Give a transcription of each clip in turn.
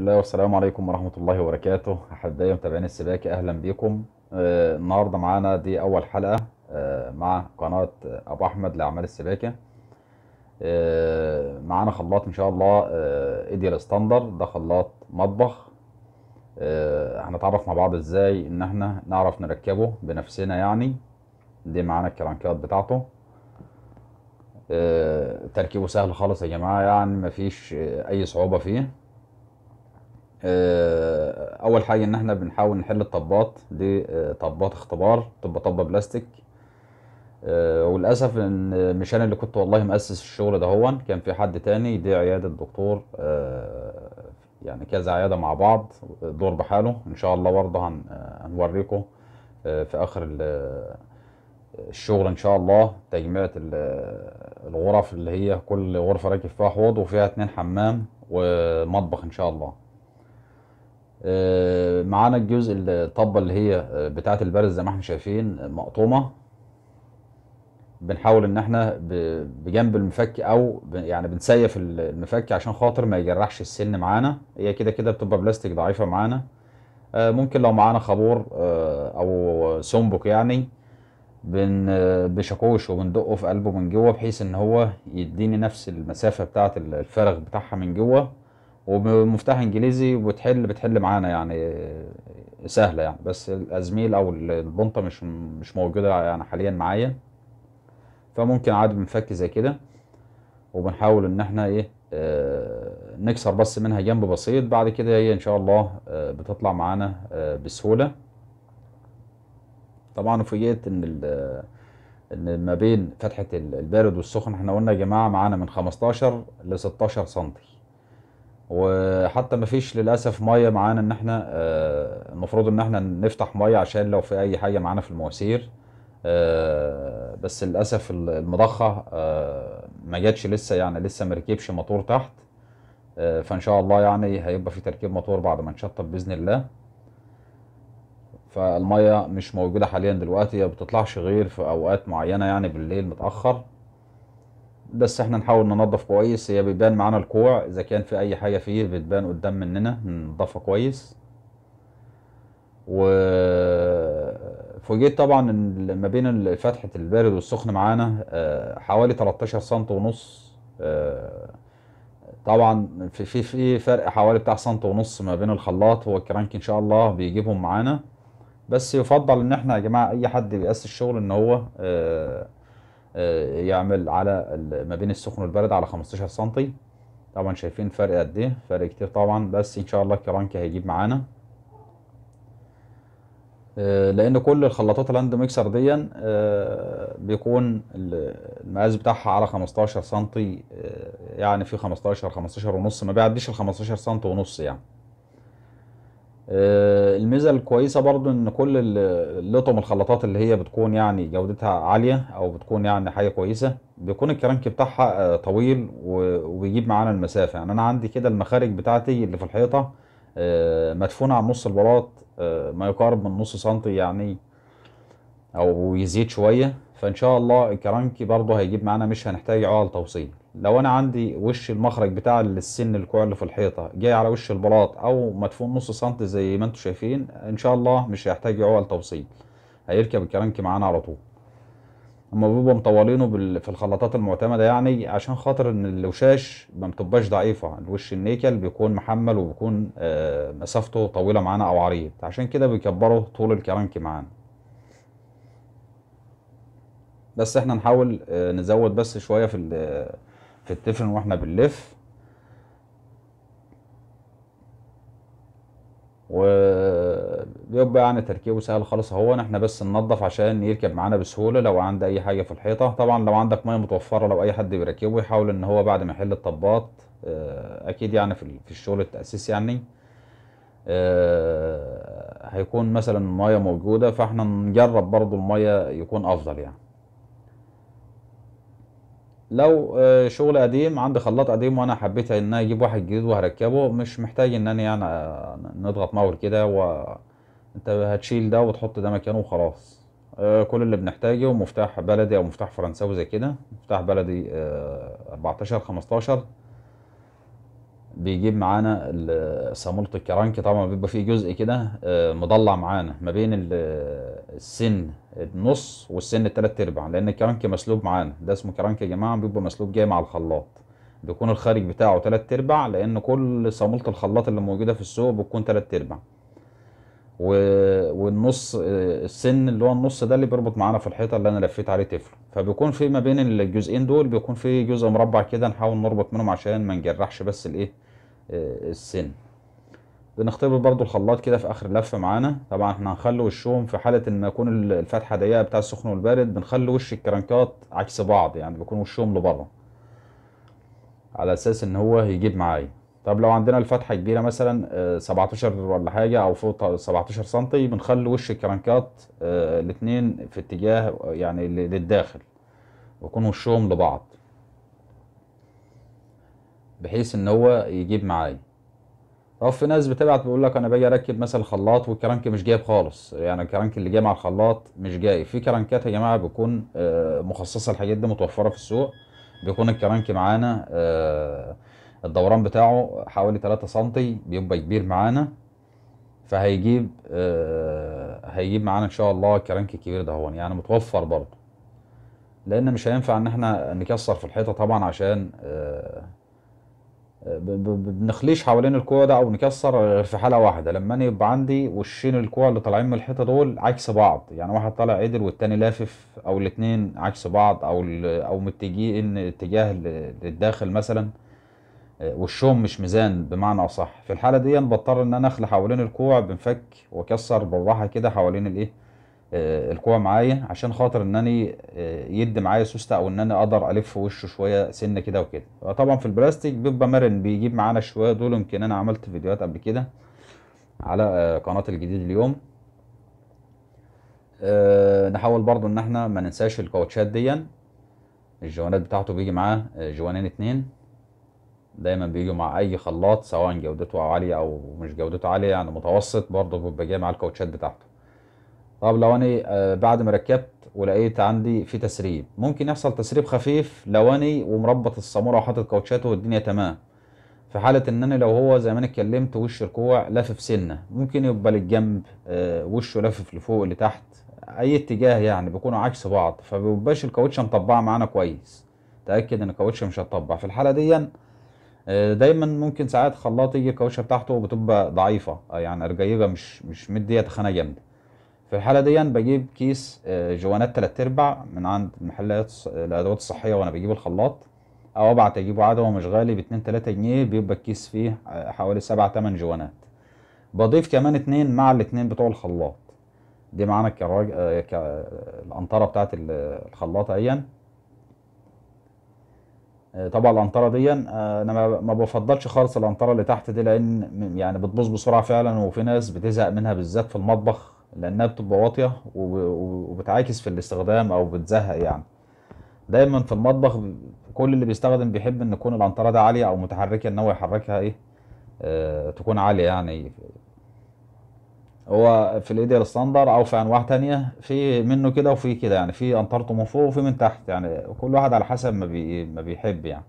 الله والسلام عليكم ورحمة الله وبركاته أحبائي متابعين السباكة أهلا بكم آه النهاردة معانا دي أول حلقة آه مع قناة آه، أبو أحمد لأعمال السباكة آه معانا خلاط إن شاء الله إيديال آه، ستاندر ده خلاط مطبخ آه، هنتعرف مع بعض إزاي إن إحنا نعرف نركبه بنفسنا يعني دي معانا الكرنكات بتاعته تركيبه سهل خالص يا جماعة يعني مفيش أي صعوبة فيه آه، اول حاجه ان احنا بنحاول نحل الطبات دي آه، طبات اختبار طب طبه بلاستيك آه، وللاسف ان مش انا اللي كنت والله مؤسس الشغل ده هون كان في حد تاني دي عياده دكتور يعني كذا عياده مع بعض دور بحاله ان شاء الله برضه هنوريكم في اخر الشغل ان شاء الله تجميع الغرف اللي هي كل غرفة راكب فيها حوض وفيها اتنين حمام ومطبخ ان شاء الله آه، معانا الجزء الطبه اللي هي آه، بتاعه البرد زي ما احنا شايفين آه، مقطومه بنحاول ان احنا بجنب المفك او يعني بنسيف المفك عشان خاطر ما يجرحش السن معانا هي كده كده بتبقى بلاستيك ضعيفه معانا ممكن لو معانا خابور او سنبك يعني بن بشاكوش وبندقه في قلبه من جوه بحيث ان هو يديني نفس المسافه بتاعه الفرغ بتاعها من جوه ومفتاح انجليزي وبتحل بتحل معانا يعني سهله يعني بس الازميل او البنطه مش مش موجوده يعني حاليا معايا فممكن عادي بنفك زي كده وبنحاول ان احنا ايه آه، نكسر بس منها جنب بسيط بعد كده هي ان شاء الله آه، بتطلع معانا آه، بسهوله طبعا فوجئت ان ان ما بين فتحه البارد والسخن احنا قلنا يا جماعه معانا من 15 ل 16 سنتي وحتى ما فيش للاسف ميه معانا ان احنا آه، المفروض ان احنا نفتح ميه عشان لو في اي حاجه معانا في المواسير آه، بس للاسف المضخه آه، ما جاتش لسه يعني لسه ما ركبش موتور تحت فان شاء الله يعني هيبقى في تركيب موتور بعد ما نشطب باذن الله فالميه مش موجوده حاليا دلوقتي هي بتطلعش غير في اوقات معينه يعني بالليل متاخر بس احنا نحاول ننظف كويس هي بيبان معانا الكوع اذا كان في اي حاجه فيه بتبان قدام مننا ننضفها كويس وفوجئت طبعا ما بين فتحه البارد والسخن معانا آه، حوالي 13 سم ونص آه، طبعا في في في فرق حوالي بتاع سنت ونص ما بين الخلاط والكرانك ان شاء الله بيجيبهم معانا بس يفضل ان احنا يا جماعه اي حد بيأسس الشغل ان هو آه، آه، يعمل على ما بين السخن والبرد على 15 سم طبعا شايفين فرق قد ايه فرق كتير طبعا بس ان شاء الله الكرانك هيجيب معانا آه، لان كل الخلاطات الهاند ميكسر دي آه، بيكون المقاس بتاعها على 15 سم يعني في 15 15 ونص ما بيعديش ال 15 سم ونص يعني آه، الميزه الكويسه برضو ان كل اللطم الخلاطات اللي هي بتكون يعني جودتها عاليه او بتكون يعني حاجه كويسه بيكون الكرنك بتاعها آه، طويل وبيجيب معانا المسافه يعني انا عندي كده المخارج بتاعتي اللي في الحيطه آه، مدفونه على نص البلاط ما يقارب من نص سنتي يعني او يزيد شويه فان شاء الله الكرنك برضو هيجيب معانا مش هنحتاج عقل توصيل لو انا عندي وش المخرج بتاع السن الكوع اللي في الحيطه جاي على وش البلاط او مدفون نص سم زي ما انتم شايفين ان شاء الله مش هيحتاج عقل توصيل هيركب الكرنك معانا على طول هما بيبقوا مطولينه في الخلاطات المعتمده يعني عشان خاطر ان الوشاش ما بتبقاش ضعيفه الوش النيكل بيكون محمل وبيكون آه، مسافته طويله معانا او عريض عشان كده بيكبروا طول الكرنك معانا بس احنا نحاول آه، نزود بس شويه في بتتدفن واحنا بنلف بيبقى يعني تركيبه سهل خالص اهو احنا بس ننضف عشان يركب معانا بسهوله لو عند اي حاجه في الحيطه طبعا لو عندك ميه متوفره لو اي حد بيركبه يحاول ان هو بعد ما يحل الطباط آه، اكيد يعني في الشغل التاسيس يعني آه، هيكون مثلا الميه موجوده فاحنا نجرب برضو الميه يكون افضل يعني لو آه، شغل قديم عندي خلاط قديم وانا حبيت ان اجيب واحد جديد وهركبه مش محتاج ان انا يعني آه، نضغط مول كده و انت هتشيل ده وتحط ده مكانه وخلاص آه، كل اللي بنحتاجه مفتاح بلدي او مفتاح فرنساوي زي كده مفتاح بلدي 14 15 بيجيب معانا صامولة الكرانك طبعا بيبقى فيه جزء كده آه، مضلع معانا ما بين السن النص والسن التلات ارباع لان الكرانك مسلوب معانا ده اسمه كرانك يا جماعه بيبقى مسلوب جاي مع الخلاط بيكون الخارج بتاعه تلات ارباع لان كل صامولة الخلاط اللي موجوده في السوق بتكون تلات ارباع والنص آه، السن اللي هو النص ده اللي بيربط معانا في الحيطه اللي انا لفيت عليه تفل فبيكون في ما بين الجزئين دول بيكون في جزء مربع كده نحاول نربط منهم عشان ما نجرحش بس الايه آه، السن بنختبر برضو الخلاط كده في اخر لفه معانا طبعا احنا هنخلي وشهم في حاله ان يكون الفتحه ضيقه بتاع السخن والبارد بنخلي وش الكرنكات عكس بعض يعني بيكون وشهم لبره على اساس ان هو هيجيب معايا طب لو عندنا الفتحه كبيره مثلا 17 آه، ولا حاجه او فوق 17 سم بنخلي وش الكرنكات آه، الاثنين في اتجاه يعني للداخل ويكون وشهم لبعض بحيث ان هو يجيب معايا طب في ناس بتبعت بيقول لك انا باجي اركب مثلا خلاط والكرنك مش جايب خالص يعني الكرنك اللي جاي مع الخلاط مش جاي في كرنكات يا جماعه بتكون آه، مخصصه الحاجات دي متوفره في السوق بيكون الكرنك معانا الدوران بتاعه حوالي 3 سم بيبقى كبير معانا فهيجيب آه هيجيب معانا ان شاء الله الكرنك الكبير ده هون يعني متوفر برضه لان مش هينفع ان احنا نكسر في الحيطه طبعا عشان آه, آه، بنخليش حوالين الكوع ده او نكسر غير في حاله واحده لما أنا يبقى عندي وشين الكوع اللي طالعين من الحيطه دول عكس بعض يعني واحد طالع عدل والتاني لافف او الاتنين عكس بعض او او متجهين اتجاه للداخل مثلا وشهم مش ميزان بمعنى اصح في الحاله دي بضطر ان انا اخلع حوالين الكوع بنفك واكسر بالراحه كده حوالين الايه آه، الكوع معايا عشان خاطر ان انا آه، يدي معايا سوسته او ان انا اقدر الف وشه شويه سنه كده وكده طبعا في البلاستيك بيبقى مرن بيجيب معانا شويه دول يمكن انا عملت فيديوهات قبل كده على آه، قناه الجديد اليوم أه نحاول برضو ان احنا ما ننساش الكاوتشات دي الجوانات بتاعته بيجي معاه جوانين اتنين دايما بيجوا مع اي خلاط سواء جودته عاليه او مش جودته عاليه يعني متوسط برضه بيبقى جاي مع الكوتشات بتاعته طب لو انا آه، بعد ما ركبت ولقيت عندي في تسريب ممكن يحصل تسريب خفيف لو انا ومربط الصامورة وحاطط كوتشاته والدنيا تمام في حاله ان انا لو هو زي ما انا اتكلمت وش الكوع لافف سنه ممكن يبقى للجنب آه، وشه لافف لفوق لتحت اي اتجاه يعني بيكونوا عكس بعض فمبيبقاش الكوتشة مطبعه معانا كويس تاكد ان الكوتشة مش هتطبع في الحاله دي آه، دايما ممكن ساعات خلاط يجي الكاوتشه بتاعته بتبقى ضعيفه آه، يعني ارجيجه مش مش مديه تخانه جامده في الحاله دي بجيب كيس آه، جوانات 3 ارباع من عند محلات الادوات الصحيه وانا بجيب الخلاط او ابعت اجيبه عاده هو مش غالي ب 2 3 جنيه بيبقى الكيس فيه حوالي 7 8 جوانات بضيف كمان اتنين مع الاتنين بتوع الخلاط دي معانا كراج... ك... الانطره بتاعت الخلاط ايا آه، طبعا القنطره دي آه، انا ما بفضلش خالص القنطره اللي تحت دي لان يعني بتبوظ بسرعه فعلا وفي ناس بتزهق منها بالذات في المطبخ لانها بتبقى واطيه وبتعاكس في الاستخدام او بتزهق يعني دايما في المطبخ كل اللي بيستخدم بيحب ان تكون القنطره ده عاليه او متحركه ان هو يحركها ايه آه تكون عاليه يعني هو في الايديال ستاندر او في انواع تانية في منه كده وفي كده يعني في انطرته من فوق وفي من تحت يعني كل واحد على حسب ما بي ما بيحب يعني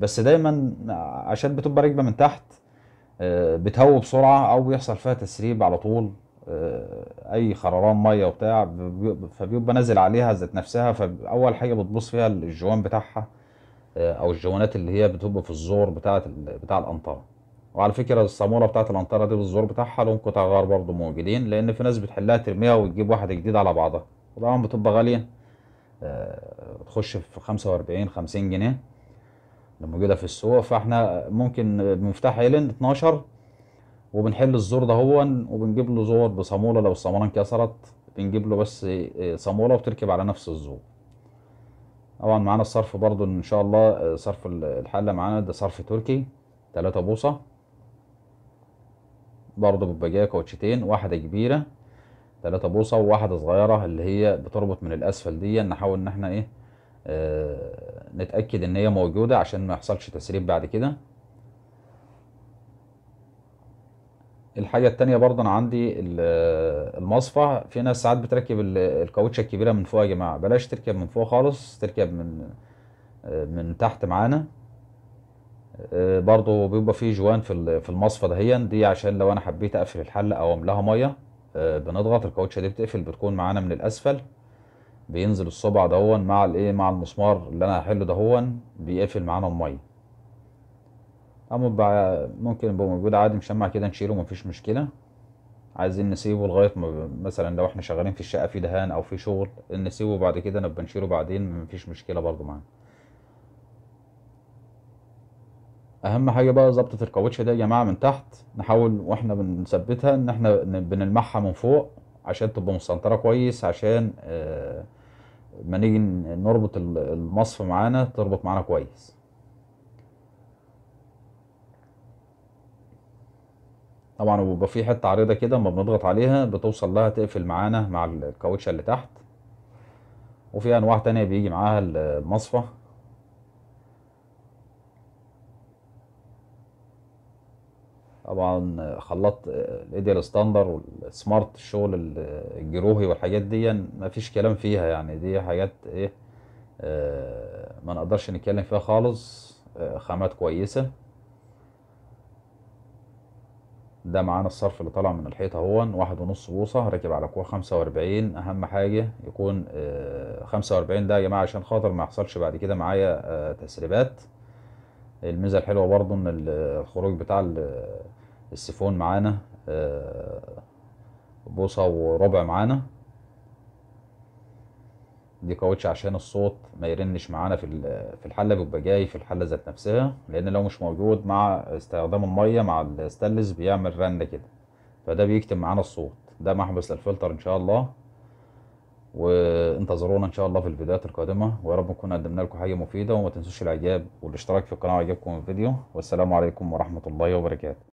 بس دايما عشان بتبقى راكبه من تحت آه، بتهوى بسرعه او بيحصل فيها تسريب على طول آه، اي خرران ميه وبتاع فبيبقى نازل عليها ذات نفسها فاول حاجه بتبص فيها الجوان بتاعها آه، او الجوانات اللي هي بتبقى في الزور بتاعه بتاع القنطره وعلى فكره الصاموله بتاعت الانطره دي بالزور بتاعها لون قطع غار برضه موجودين لان في ناس بتحلها ترميها وتجيب واحده جديده على بعضها وطبعا بتبقى غاليه آه، تخش في 45 50 جنيه اللي موجوده في السوق فاحنا ممكن بمفتاح ايلن 12 وبنحل الزور ده هو وبنجيب له زور بصاموله لو الصاموله انكسرت بنجيب له بس صاموله آه، وبتركب على نفس الزور طبعا معانا الصرف برضو ان شاء الله آه، صرف الحله معانا ده صرف تركي 3 بوصه برضه بيبقى جايه كوتشتين واحده كبيره ثلاثة بوصه وواحده صغيره اللي هي بتربط من الاسفل دي نحاول ان احنا ايه آه نتاكد ان هي موجوده عشان ما يحصلش تسريب بعد كده الحاجه التانية برضه انا عندي آه، المصفى في ناس ساعات بتركب الكاوتشه الكبيره من فوق يا جماعه بلاش تركب من فوق خالص تركب من آه، من تحت معانا آه، برضو بيبقى فيه جوان في في المصفى دهيا دي عشان لو انا حبيت اقفل الحله او املاها ميه آه، بنضغط الكاوتشه دي بتقفل بتكون معانا من الاسفل بينزل الصبع دهون مع الايه مع المسمار اللي انا هحله دهون بيقفل معانا الميه اما ممكن يبقى موجود عادي مشمع كده نشيله مفيش مشكله عايزين نسيبه لغايه ما مثلا لو احنا شغالين في الشقه في دهان او في شغل نسيبه بعد كده نبقى نشيله بعدين مفيش مشكله برضو معانا اهم حاجه بقى ظبطه الكاوتش ده يا جماعه من تحت نحاول واحنا بنثبتها ان احنا بنلمعها من فوق عشان تبقى مسنطره كويس عشان آه، ما نيجي نربط المصف معانا تربط معانا كويس طبعا وبيبقى في حته عريضه كده اما بنضغط عليها بتوصل لها تقفل معانا مع الكاوتشه اللي تحت وفي انواع تانية بيجي معاها المصفى طبعا خلاط آه، الايديال ستاندر والسمارت الشغل آه، الجروهي والحاجات دي مفيش كلام فيها يعني دي حاجات ايه آه، ما نقدرش نتكلم فيها خالص خامات كويسة ده معانا الصرف اللي طالع من الحيطة اهو واحد ونص بوصة راكب على كوع خمسة واربعين اهم حاجة يكون خمسة واربعين ده يا جماعة عشان خاطر ما يحصلش بعد كده معايا تسريبات الميزة الحلوة برضو ان الخروج بتاع السيفون معانا آه، بوصة وربع معانا دي كاوتش عشان الصوت ما يرنش معانا في في الحله بيبقى جاي في الحله ذات نفسها لان لو مش موجود مع استخدام الميه مع الستانلس بيعمل رنه كده فده بيكتم معانا الصوت ده محبس للفلتر ان شاء الله وانتظرونا ان شاء الله في الفيديوهات القادمه ويا رب نكون قدمنا لكم حاجه مفيده وما تنسوش الاعجاب والاشتراك في القناه عجبكم الفيديو والسلام عليكم ورحمه الله وبركاته